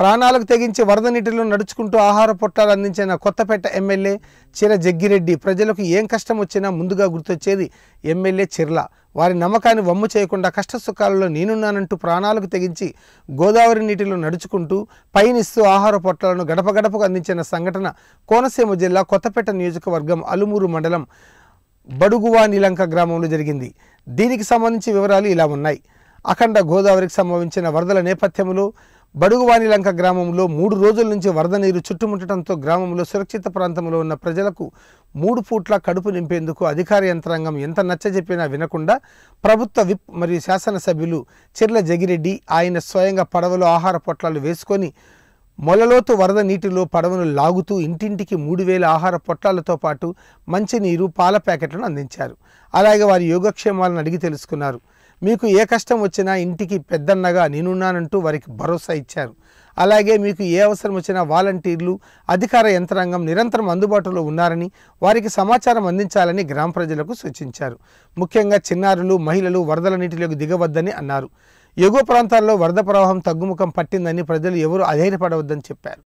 ప్రాణాలకు తెగించి వరద నీటిలో నడుచుకుంటూ ఆహార పొట్టాలు అందించిన కొత్తపేట ఎమ్మెల్యే చిర జగ్గిరెడ్డి ప్రజలకు ఏం కష్టం వచ్చినా ముందుగా గుర్తొచ్చేది ఎమ్మెల్యే చిర్ల వారి నమ్మకాన్ని వమ్ము చేయకుండా కష్టసుఖాలలో నేనున్నానంటూ ప్రాణాలకు తెగించి గోదావరి నీటిలో నడుచుకుంటూ పయనిస్తూ ఆహార పొట్టాలను గడప గడపకు అందించిన సంఘటన కోనసీమ జిల్లా కొత్తపేట నియోజకవర్గం అలుమూరు మండలం బడుగువా నీలంక గ్రామంలో జరిగింది దీనికి సంబంధించి వివరాలు ఇలా ఉన్నాయి అఖండ గోదావరికి సంభవించిన వరదల నేపథ్యంలో లంక గ్రామంలో మూడు రోజుల నుంచి వరద నీరు చుట్టుముట్టడంతో గ్రామంలో సురక్షిత ప్రాంతంలో ఉన్న ప్రజలకు మూడు పూట్ల కడుపు నింపేందుకు అధికార యంత్రాంగం ఎంత నచ్చజెప్పినా వినకుండా ప్రభుత్వ విప్ మరియు శాసనసభ్యులు చెర్ల జగిరెడ్డి ఆయన స్వయంగా పడవలో ఆహార పొట్లాలు వేసుకొని మొలలోతు వరద నీటిలో పడవను లాగుతూ ఇంటింటికి మూడు వేల ఆహార పొట్లాలతో పాటు మంచినీరు పాల ప్యాకెట్లను అందించారు అలాగే వారి యోగక్షేమాలను అడిగి తెలుసుకున్నారు మీకు ఏ కష్టం వచ్చినా ఇంటికి పెద్దన్నగా నేనున్నానంటూ వారికి భరోసా ఇచ్చారు అలాగే మీకు ఏ అవసరం వచ్చినా వాలంటీర్లు అధికార యంత్రాంగం నిరంతరం అందుబాటులో ఉన్నారని వారికి సమాచారం అందించాలని గ్రామ ప్రజలకు సూచించారు ముఖ్యంగా చిన్నారులు మహిళలు వరదల నీటిలోకి దిగవద్దని అన్నారు ఎగువ ప్రాంతాల్లో వరద ప్రవాహం తగ్గుముఖం పట్టిందని ప్రజలు ఎవరు అధైర్యపడవద్దని చెప్పారు